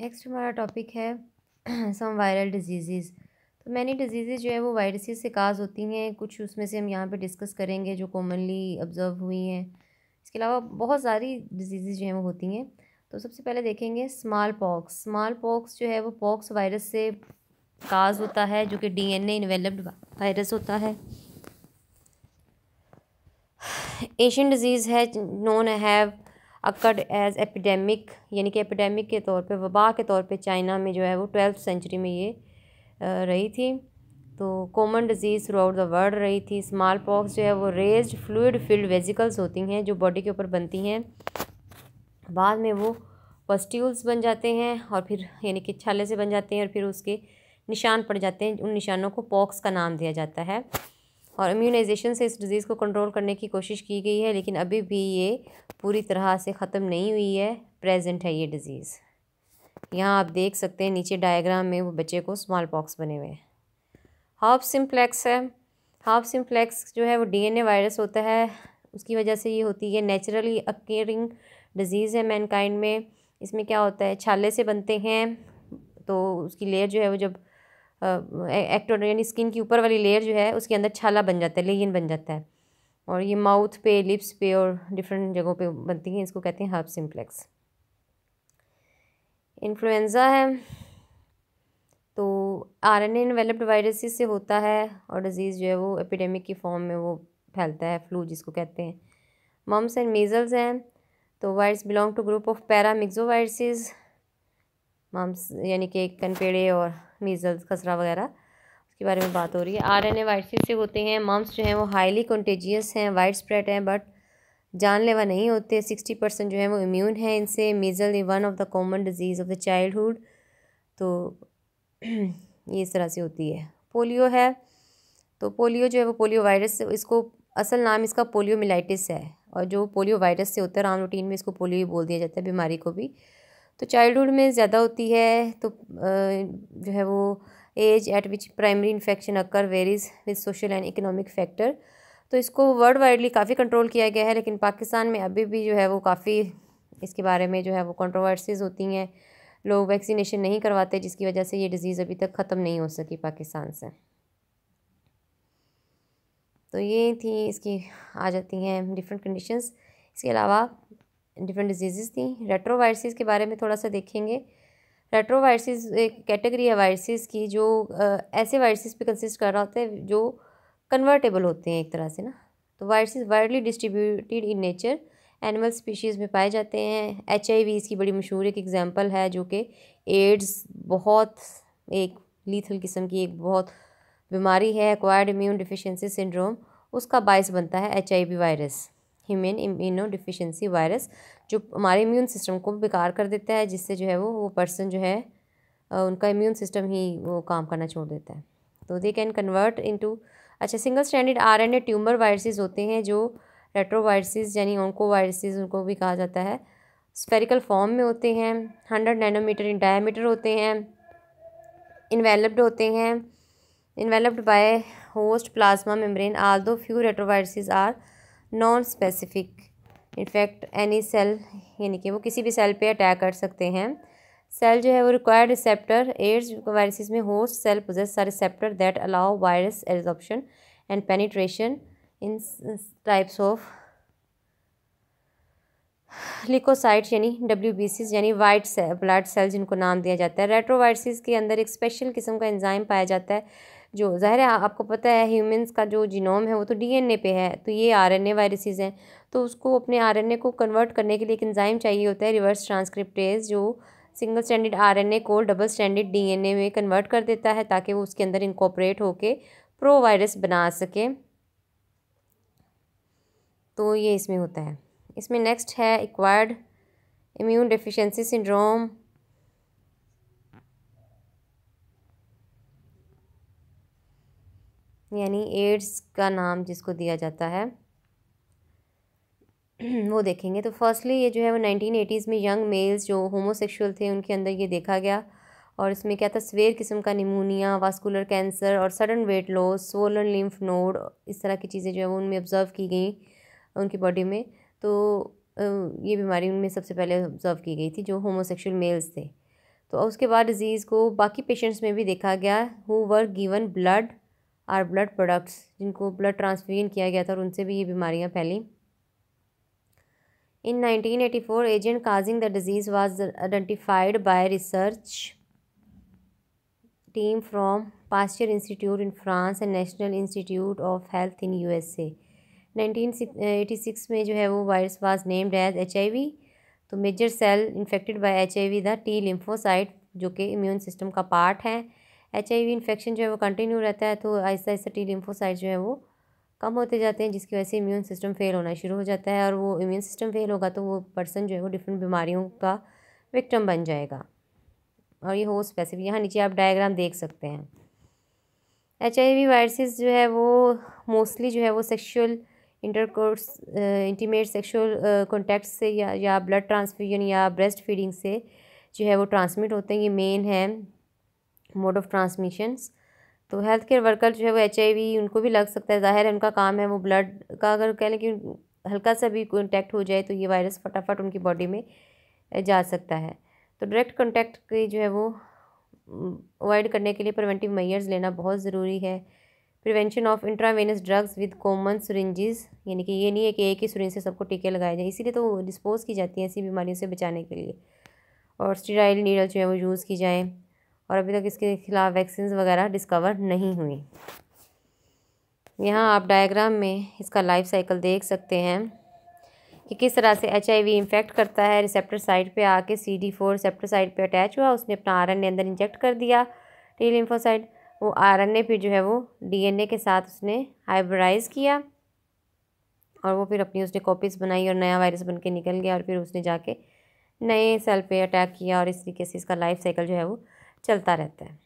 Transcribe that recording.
next हमारा topic है some viral disease तो मैनी डिजीज़ जो है वो वायरसेस से काज होती हैं कुछ उसमें से हम यहाँ पे डिस्कस करेंगे जो कॉमनली ऑब्ज़र्व हुई हैं इसके अलावा बहुत सारी डिजीज़ जो हैं वो होती हैं तो सबसे पहले देखेंगे स्मॉल पॉक्स स्मॉल पॉक्स जो है वो पॉक्स वायरस से काज होता है जो कि डी एन इन्वेलप्ड वायरस होता है एशियन डिजीज़ है non have occurred as epidemic यानी कि एपिडेमिक के तौर पे वबा के तौर पे चाइना में जो है वो ट्वेल्थ सेंचुरी में ये रही थी तो common disease throughout the world रही थी स्मॉल पॉक्स जो है वो रेज फ्लूड फिल्ड वेजिकल्स होती हैं जो बॉडी के ऊपर बनती हैं बाद में वो पस्ट्यूल्स बन जाते हैं और फिर यानी कि छाले से बन जाते हैं और फिर उसके निशान पड़ जाते हैं उन निशानों को पॉक्स का नाम दिया जाता है और इम्यूनाइजेशन से इस डिज़ीज़ को कंट्रोल करने की कोशिश की गई है लेकिन अभी भी ये पूरी तरह से ख़त्म नहीं हुई है प्रेजेंट है ये डिज़ीज़ यहाँ आप देख सकते हैं नीचे डायग्राम में वो बच्चे को स्मॉल पॉक्स बने हुए हैं हाफ सिम्प्लेक्स है हाफ सिम्प्लेक्स जो है वो डीएनए वायरस होता है उसकी वजह से ये होती है नेचुरली अकेयरिंग डिजीज़ है मैनकाइंड में इसमें क्या होता है छाले से बनते हैं तो उसकी लेयर जो है वो जब एक्टोडर यानी स्किन की ऊपर वाली लेयर जो है उसके अंदर छाला बन जाता है लेगिन बन जाता है और ये माउथ पे लिप्स पे और डिफरेंट जगहों पे बनती हैं इसको कहते हैं हर्ब सिम्प्लेक्स इन्फ्लुएंज़ा है तो आर एन एनवेलप्ड वायरसेस से होता है और डिज़ीज़ जो है वो एपिडेमिक की फॉर्म में वो फैलता है फ्लू जिसको कहते हैं मम्स एंड मीज़ल्स हैं तो virus belong to group of paramyxo mumps यानी कि कनपेड़े और मीज़ल्स खसरा वगैरह उसके बारे में बात हो रही है आर एन ए वायरसेस से होते हैं मम्स जो हैं वो हाईली कॉन्टेजियस हैं वाइड स्प्रेड हैं बट जानलेवा नहीं होते सिक्सटी परसेंट जो है वो इम्यून है इनसे measle one of the common disease of the childhood तो ये इस तरह से होती है पोलियो है तो पोलियो जो है वो पोलियो वायरस इसको असल नाम इसका पोलियो मिलाइटिस है और जो पोलियो वायरस से होता है राम रूटीन में इसको पोलियो ही बोल दिया जाता है बीमारी को भी तो चाइल्डहुड में ज़्यादा होती है तो जो है वो age at which primary infection occur varies with social and economic factor तो इसको वर्ल्ड वाइडली काफ़ी कंट्रोल किया गया है लेकिन पाकिस्तान में अभी भी जो है वो काफ़ी इसके बारे में जो है वो कंट्रोवर्सीज होती हैं लोग वैक्सीनेशन नहीं करवाते जिसकी वजह से ये डिज़ीज़ अभी तक ख़त्म नहीं हो सकी पाकिस्तान से तो ये थी इसकी आ जाती हैं डिफरेंट कंडीशंस इसके अलावा डिफरेंट डिजीज़ थी रेट्रोवायरसेस के बारे में थोड़ा सा देखेंगे रेट्रोवायरसेस एक कैटेगरी है वायरसिस की जो ऐसे वायरसिस पे कंसिस्ट कर रहा होता है जो कन्वर्टेबल होते हैं एक तरह से ना तो viruses widely distributed in nature animal species में पाए जाते हैं एच आई वी इसकी बड़ी मशहूर एक एग्ज़ाम्पल है जो कि एड्स बहुत एक लीथल किस्म की एक बहुत बीमारी है एक्वायर्ड इम्यून डिफिशेंसी सिंड्रोम उसका बायस बनता है H I V virus human immunodeficiency virus जो हमारे इम्यून सिस्टम को बेकार कर देता है जिससे जो है वो वो पर्सन जो है उनका इम्यून सिस्टम ही वो काम करना छोड़ देता है तो दे कैन कन्वर्ट इनटू अच्छा single standard R N A tumour viruses होते हैं जो रेट्रोवायरसेज यानी ओनको वायरसेज उनको भी कहा जाता है स्पेरिकल फॉर्म में होते हैं हंड्रेड नैनोमीटर इन डायमीटर होते हैं इन्वेलप्ड होते हैं enveloped by host plasma membrane although few retroviruses are non specific in fact any cell यानी कि वो किसी भी सेल पे अटैक कर सकते हैं सेल जो है वो रिक्वायर्ड रिसेप्टर एड्स वायरसेस में host cell possess receptor that allow virus adsorption and penetration in types of leucocytes यानी डब्ल्यू बी सीज यानी वाइट ब्लड सेल जिनको नाम दिया जाता है रेट्रोवायरसिस के अंदर एक स्पेशल किस्म का एंजाइम पाया जाता है जो ज़ाहिर है आपको पता है ह्यूमंस का जो जीनोम है वो तो डीएनए पे है तो ये आरएनए वायरसेस हैं तो उसको अपने आरएनए को कन्वर्ट करने के लिए एक इंजाइम चाहिए होता है रिवर्स ट्रांसक्रिप्टेज जो सिंगल स्टैंडर्ड आरएनए को डबल स्टैंडर्ड डीएनए में कन्वर्ट कर देता है ताकि वो उसके अंदर इंकॉपरेट होकर प्रो वायरस बना सके तो ये इसमें होता है इसमें नेक्स्ट है एक्वायर्ड इम्यून डिफिशेंसी सिंड्रोम यानी एड्स का नाम जिसको दिया जाता है वो देखेंगे तो फर्स्टली ये जो है वो नाइनटीन एटीज़ में यंग मेल्स जो होमोसेक्सुअल थे उनके अंदर ये देखा गया और इसमें क्या था स्वेर किस्म का निमोनिया वास्कुलर कैंसर और sudden weight loss swollen lymph node इस तरह की चीज़ें जो है वो उनमें ऑब्ज़र्व की गई उनकी बॉडी में तो ये बीमारी उनमें सबसे पहले ऑब्ज़र्व की गई थी जो होमोसेक्सुअल मेल्स थे तो उसके बाद डिज़ीज़ को बाकी पेशेंट्स में भी देखा गया who were given blood or blood products जिनको ब्लड ट्रांसफ्यूजन किया गया था और उनसे भी ये बीमारियाँ फैलें in 1984 agent causing the disease was identified by research team from Pasteur Institute in France and National Institute of Health in USA 1986 में जो है वो virus was named as H तो major cell infected by H I V the T lymphocyte जो कि immune system का part है H I V infection जो है वो कंटिन्यू रहता है तो आहिस्ता आहिस्ता टी लिम्फोसाइट जो है वो कम होते जाते हैं जिसकी वजह से इम्यून सिस्टम फेल होना शुरू हो जाता है और वो इम्यून सिस्टम फेल होगा तो वो पर्सन जो है वो डिफरेंट बीमारियों का विक्टम बन जाएगा और ये हो स्पेसिफिक यहाँ नीचे आप डायग्राम देख सकते हैं एच आई वी वायरसेस जो है वो मोस्टली जो है वो sexual intercourse intimate sexual contact से या या ब्लड ट्रांसफ्यूजन या ब्रेस्ट फीडिंग से जो है वो ट्रांसमिट होते हैं ये मेन है मोड ऑफ़ ट्रांसमिशंस तो हेल्थ केयर वर्कर जो है वो एच उनको भी लग सकता है ज़ाहिर है उनका काम है वो ब्लड का अगर कह लें कि हल्का सा भी कॉन्टैक्ट हो जाए तो ये वायरस फटाफट उनकी बॉडी में जा सकता है तो डायरेक्ट कॉन्टैक्ट की जो है वो अवॉइड करने के लिए प्रिवेंटिव मैयर्स लेना बहुत ज़रूरी है prevention of intravenous drugs with common syringes यानी कि ये नहीं है कि एक ही सुरेंज से सबको टीके लगाए जाए इसीलिए तो डिस्पोज की जाती हैं ऐसी बीमारियों से बचाने के लिए और स्टीराइल नीडल जो है वो यूज़ की जाएँ और अभी तक इसके खिलाफ वैक्सीन वगैरह डिस्कवर नहीं हुई यहाँ आप डायग्राम में इसका लाइफ साइकिल देख सकते हैं कि किस तरह से एच आई इन्फेक्ट करता है रिसेप्टर साइड पे आके C D four receptor side पे अटैच हुआ उसने अपना आर एन अंदर इंजेक्ट कर दिया टी लिम्फोसाइड वो आर एन फिर जो है वो डी एन ए के साथ उसने हाइब्राइज किया और वो फिर अपनी उसने कॉपीज़ बनाई और नया वायरस बन के निकल गया और फिर उसने जाके नए सेल पर अटैक किया और इस तरीके से इसका लाइफ साइकिल जो है वो चलता रहता है